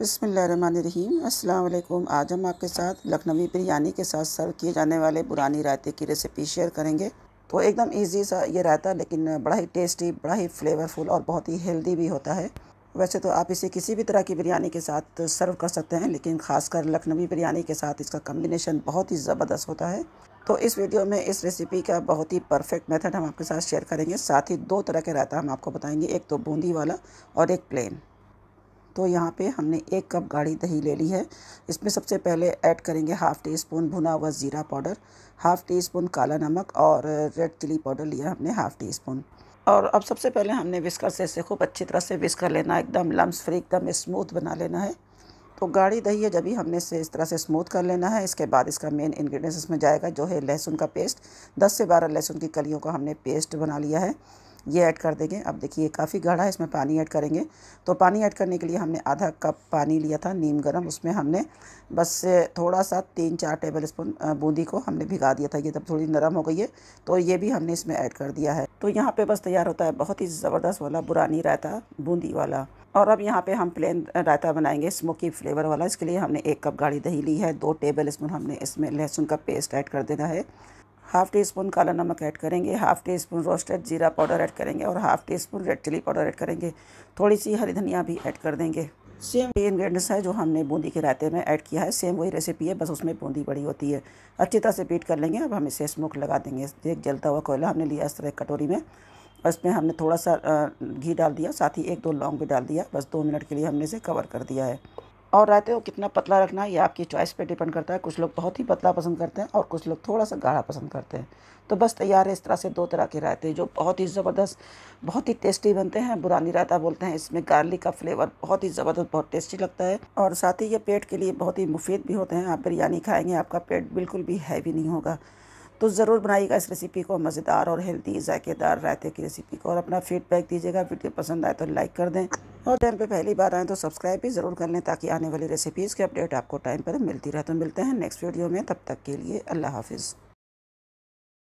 बसमीम अल्लाम आज हम आपके साथ लखनवी बिरयानी के साथ सर्व किए जाने वाले पुरानी रायते की रेसिपी शेयर करेंगे तो एकदम इजी सा ये रायता लेकिन बड़ा ही टेस्टी बड़ा ही फ्लेवरफुल और बहुत ही हेल्दी भी होता है वैसे तो आप इसे किसी भी तरह की बिरयानी के साथ सर्व कर सकते हैं लेकिन ख़ासकर लखनवी बिरयानी के साथ इसका कम्बिनेशन बहुत ही ज़बरदस्त होता है तो इस वीडियो में इस रेसिपी का बहुत ही परफेक्ट मेथड हम आपके साथ शेयर करेंगे साथ ही दो तरह के रायता हम आपको बताएंगे एक तो बूंदी वाला और एक प्लेन तो यहाँ पे हमने एक कप गाढ़ी दही ले ली है इसमें सबसे पहले ऐड करेंगे हाफ़ टी स्पून भुना हुआ ज़ीरा पाउडर हाफ़ टी स्पून काला नमक और रेड चिली पाउडर लिया हमने हाफ़ टी स्पून और अब सबसे पहले हमने विस्कर से इसे खूब अच्छी तरह से विस्कर कर लेना है एकदम लम्स फ्री एकदम स्मूथ बना लेना है तो गाढ़ी दही है जब भी हमने इसे इस तरह से स्मूथ कर लेना है इसके बाद इसका मेन इंग्रेडिएंट्स इसमें जाएगा जो है लहसुन का पेस्ट दस से बारह लहसुन की कलियों का हमने पेस्ट बना लिया है ये ऐड कर देंगे अब देखिए ये काफ़ी गाढ़ा है इसमें पानी ऐड करेंगे तो पानी ऐड करने के लिए हमने आधा कप पानी लिया था नीम गरम उसमें हमने बस से थोड़ा सा तीन चार टेबल स्पून बूंदी को हमने भिगा दिया था ये जब थोड़ी नरम हो गई है तो ये भी हमने इसमें ऐड कर दिया है तो यहाँ पर बस तैयार होता है बहुत ही ज़बरदस्त वाला बुरानी रायता बूंदी वाला और अब यहाँ पे हम प्लेन रायता बनाएंगे स्मोकी फ्लेवर वाला इसके लिए हमने एक कप गाढ़ी दही ली है दो टेबल स्पून हमने इसमें लहसुन का पेस्ट ऐड कर देना है हाफ़ टी स्पून काला नमक ऐड करेंगे हाफ़ टी स्पून रोस्टेड जीरा पाउडर ऐड करेंगे और half teaspoon red chilli powder add करेंगे थोड़ी सी हरी धनिया भी ऐड कर देंगे सेम वही इन्ग्रीडियंट्स है जो हमने बूंदी के रायते में ऐड किया है सेम वही रेसिपी है बस उसमें बूंदी बड़ी होती है अच्छी तरह से पीट कर लेंगे अब हम इसे स्मोक लगा देंगे एक जलता हुआ कोयला हमने लिया इस तरह कटोरी में बस में हमने थोड़ा सा घी डाल दिया साथ ही एक दो लौंग भी डाल दिया बस दो मिनट के लिए हमने इसे कवर कर दिया है और रहते को कितना पतला रखना है ये आपकी चॉइस पे डिपेंड करता है कुछ लोग बहुत ही पतला पसंद करते हैं और कुछ लोग थोड़ा सा गाढ़ा पसंद करते हैं तो बस तैयार है इस तरह से दो तरह के रायते जो बहुत ही ज़बरदस्त बहुत ही टेस्टी बनते हैं बुरानी रायता बोलते हैं इसमें गार्लिक का फ्लेवर बहुत ही ज़बरदस्त बहुत टेस्टी लगता है और साथ ही ये पेट के लिए बहुत ही मुफीद भी होते हैं आप बिरयानी खाएँगे आपका पेट बिल्कुल भी हैवी नहीं होगा तो ज़रूर बनाइएगा इस रेसिपी को मज़ेदार और हेल्दी जायकेदार रायते की रेसिपी को और अपना फीडबैक दीजिएगा वीडियो पसंद आए तो लाइक कर दें और चैनल पे पहली बार आएँ तो सब्सक्राइब भी ज़रूर कर लें ताकि आने वाली रेसिपीज़ के अपडेट आपको टाइम पर मिलती रहे तो मिलते हैं नेक्स्ट वीडियो में तब तक के लिए अल्लाह हाफिज़